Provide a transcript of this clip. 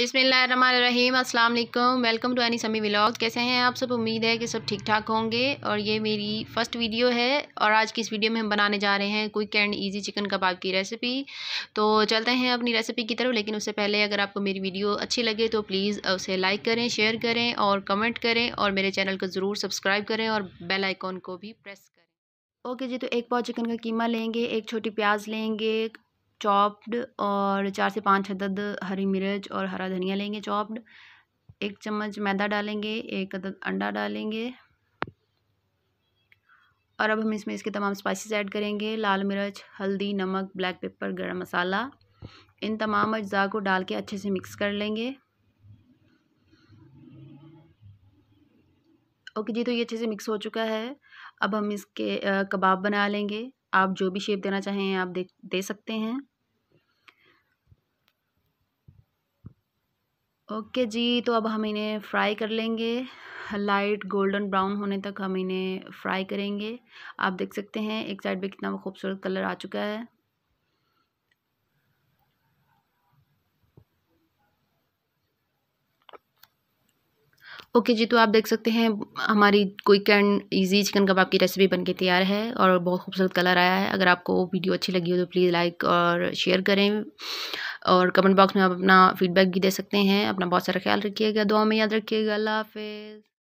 बिसमीम अस्सलाम वालेकुम वेलकम टू एनी समी व्लॉग कैसे हैं आप सब उम्मीद है कि सब ठीक ठाक होंगे और ये मेरी फ़र्स्ट वीडियो है और आज की इस वीडियो में हम बनाने जा रहे हैं quick and easy chicken kebab की रेसिपी तो चलते हैं अपनी रेसिपी की तरफ लेकिन उससे पहले अगर आपको मेरी वीडियो अच्छी लगे तो प्लीज़ उसे लाइक करें शेयर करें और कमेंट करें और मेरे चैनल को ज़रूर सब्सक्राइब करें और बेलाइकॉन को भी प्रेस करें ओके जी तो एक पाव चिकन का कीमा लेंगे एक छोटी प्याज लेंगे चॉप्ड और चार से पाँच अदद हरी मिर्च और हरा धनिया लेंगे चॉप्ड एक चम्मच मैदा डालेंगे एक अदद अंडा डालेंगे और अब हम इसमें इसके तमाम स्पाइसेस ऐड करेंगे लाल मिर्च हल्दी नमक ब्लैक पेपर गरम मसाला इन तमाम अज्जा को डाल के अच्छे से मिक्स कर लेंगे ओके जी तो ये अच्छे से मिक्स हो चुका है अब हम इसके कबाब बना लेंगे आप जो भी शेप देना चाहें आप दे, दे सकते हैं ओके जी तो अब हम इन्हें फ्राई कर लेंगे लाइट गोल्डन ब्राउन होने तक हम इन्हें फ्राई करेंगे आप देख सकते हैं एक साइड पे कितना खूबसूरत कलर आ चुका है ओके जी तो आप देख सकते हैं हमारी quick and easy chicken kebab की रेसिपी बनके तैयार है और बहुत खूबसूरत कलर आया है अगर आपको वीडियो अच्छी लगी हो तो प्लीज़ लाइक और शेयर करें और कमेंट बॉक्स में आप अपना फीडबैक भी दे सकते हैं अपना बहुत सारा ख्याल रखिएगा दुआ में याद रखिएगा अल्लाह हाफिज़